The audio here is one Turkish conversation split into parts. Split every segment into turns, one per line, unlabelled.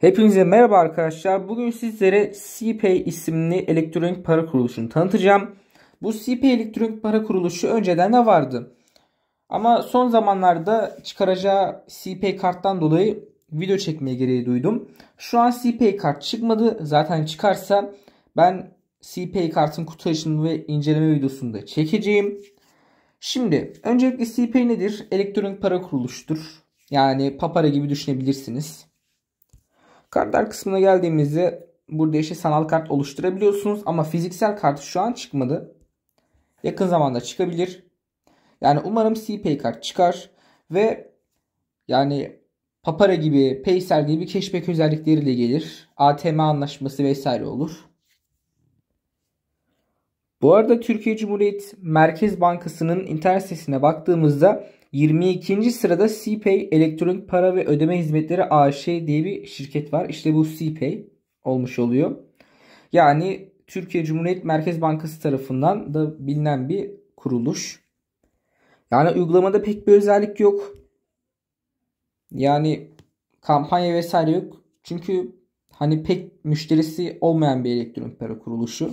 Hepinize merhaba arkadaşlar. Bugün sizlere CPay isimli elektronik para kuruluşunu tanıtacağım. Bu CPay elektronik para kuruluşu önceden de vardı. Ama son zamanlarda çıkaracağı CPay karttan dolayı video çekmeye gereği duydum. Şu an CPay kart çıkmadı. Zaten çıkarsa ben CPay kartın kutu açılımı ve inceleme videosunu da çekeceğim. Şimdi öncelikle CPay nedir? Elektronik para kuruluştur. Yani papara gibi düşünebilirsiniz. Kartlar kısmına geldiğimizde burada işte sanal kart oluşturabiliyorsunuz ama fiziksel kart şu an çıkmadı. Yakın zamanda çıkabilir. Yani umarım CPay kart çıkar ve yani Papara gibi, Payser gibi cashback özellikleriyle gelir. ATM anlaşması vesaire olur. Bu arada Türkiye Cumhuriyet Merkez Bankası'nın internet sitesine baktığımızda 22. sırada CPay Elektronik Para ve Ödeme Hizmetleri AŞ diye bir şirket var. İşte bu CPay olmuş oluyor. Yani Türkiye Cumhuriyet Merkez Bankası tarafından da bilinen bir kuruluş. Yani uygulamada pek bir özellik yok. Yani kampanya vesaire yok. Çünkü hani pek müşterisi olmayan bir elektronik para kuruluşu.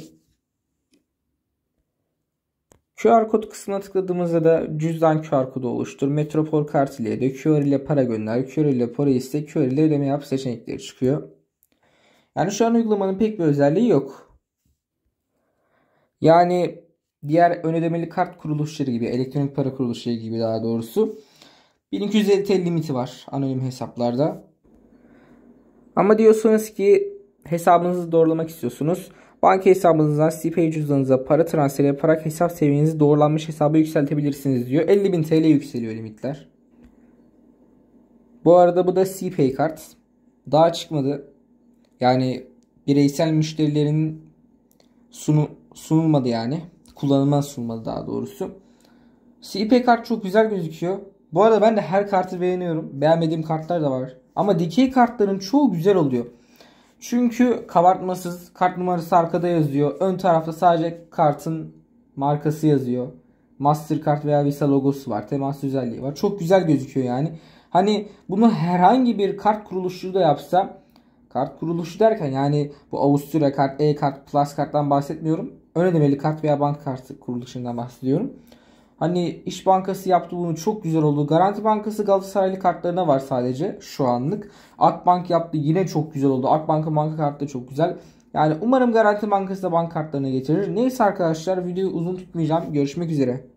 QR kod kısmına tıkladığımızda da cüzdan QR kodu oluştur, Metropol kart ile de QR ile para gönder, QR ile para iste, QR ile ödeme yap seçenekleri çıkıyor. Yani şu an uygulamanın pek bir özelliği yok. Yani diğer ön ödemeli kart kuruluşları gibi, elektronik para kuruluşları gibi daha doğrusu 1250 TL limiti var anonim hesaplarda. Ama diyorsunuz ki hesabınızı doğrulamak istiyorsunuz. Banka hesabınızdan CPay cüzdanınıza para transferi yaparak hesap seviyenizi doğrulanmış hesaba yükseltebilirsiniz diyor. 50.000 TL yükseliyor limitler. Bu arada bu da CPay kart. Daha çıkmadı. Yani bireysel müşterilerin sunu, sunulmadı yani. Kullanıma sunulmadı daha doğrusu. CPay kart çok güzel gözüküyor. Bu arada ben de her kartı beğeniyorum. Beğenmediğim kartlar da var. Ama dikey kartların çoğu güzel oluyor. Çünkü kabartmasız kart numarası arkada yazıyor. Ön tarafta sadece kartın markası yazıyor. Mastercard veya Visa logosu var. Temas özelliği var. Çok güzel gözüküyor yani. Hani bunu herhangi bir kart kuruluşu da yapsa kart kuruluşu derken yani bu Avusturya kart, E kart, Plus karttan bahsetmiyorum. Ön ödemeli kart veya banka kartı kuruluşundan bahsediyorum. Hani İş Bankası yaptı bunu çok güzel oldu. Garanti Bankası Galatasaraylı kartlarına var sadece şu anlık. Akbank yaptı yine çok güzel oldu. Akbank'ın banka kartı da çok güzel. Yani umarım Garanti Bankası da bank kartlarına geçirir. Neyse arkadaşlar videoyu uzun tutmayacağım. Görüşmek üzere.